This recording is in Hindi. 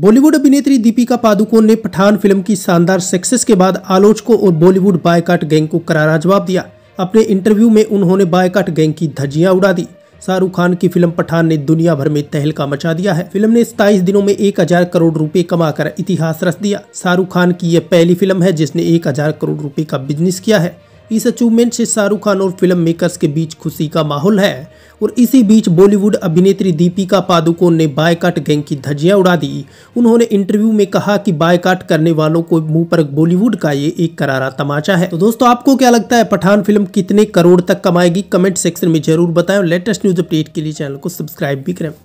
बॉलीवुड अभिनेत्री दीपिका पादुकोण ने पठान फिल्म की शानदार सक्सेस के बाद आलोचकों और बॉलीवुड बायकाट गैंग को करारा जवाब दिया अपने इंटरव्यू में उन्होंने बायकाट गैंग की धज्जियां उड़ा दी शाहरुख खान की फिल्म पठान ने दुनिया भर में तहलका मचा दिया है फिल्म ने सताईस दिनों में एक हजार करोड़ रुपए कमाकर इतिहास रच दिया शाहरुख खान की यह पहली फिल्म है जिसने एक हजार करोड़ रुपए का बिजनेस किया है इस अचीवमेंट से शाहरुख खान और फिल्म मेकर्स के बीच खुशी का माहौल है और इसी बीच बॉलीवुड अभिनेत्री दीपिका पादुकोण ने बायकाट गैंग की धज्जियां उड़ा दी उन्होंने इंटरव्यू में कहा कि बायकाट करने वालों को मुंह पर बॉलीवुड का ये एक करारा तमाचा है तो दोस्तों आपको क्या लगता है पठान फिल्म कितने करोड़ तक कमाएगी कमेंट सेक्शन में जरूर बताएं लेटेस्ट न्यूज अपडेट के लिए चैनल को सब्सक्राइब भी करें